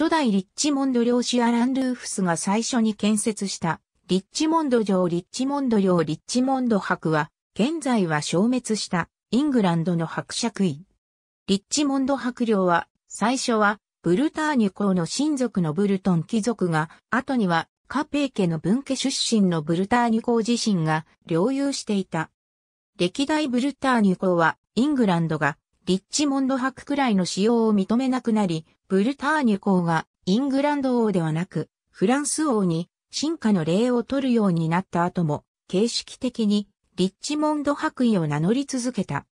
初代リッチモンド領主アラン・ルーフスが最初に建設したリッチモンド城リッチモンド領リッチモンド博は現在は消滅したイングランドの伯爵位。リッチモンド博領は最初はブルターニュ公の親族のブルトン貴族が後にはカペー家の分家出身のブルターニュ公自身が領有していた。歴代ブルターニュ公はイングランドがリッチモンド博くらいの使用を認めなくなり、ブルターニュ公がイングランド王ではなく、フランス王に進化の礼を取るようになった後も、形式的にリッチモンド博位を名乗り続けた。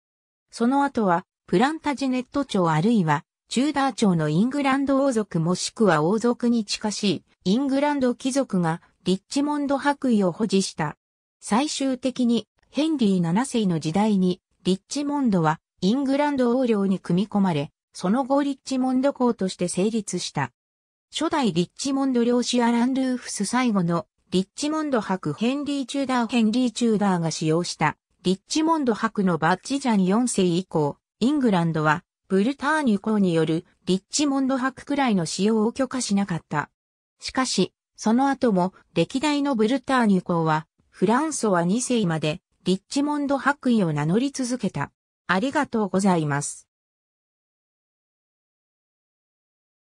その後は、プランタジネット朝あるいは、チューダー朝のイングランド王族もしくは王族に近しい、イングランド貴族がリッチモンド博位を保持した。最終的に、ヘンリー7世の時代に、リッチモンドはイングランド王領に組み込まれ、その後リッチモンド公として成立した。初代リッチモンド領主アラン・ルーフス最後のリッチモンド博ヘンリー・チューダーヘンリー・チューダーが使用したリッチモンド博のバッジジャン4世以降、イングランドはブルターニュ公によるリッチモンド博くらいの使用を許可しなかった。しかし、その後も歴代のブルターニュ公はフランソは2世までリッチモンド博位を名乗り続けた。ありがとうございます。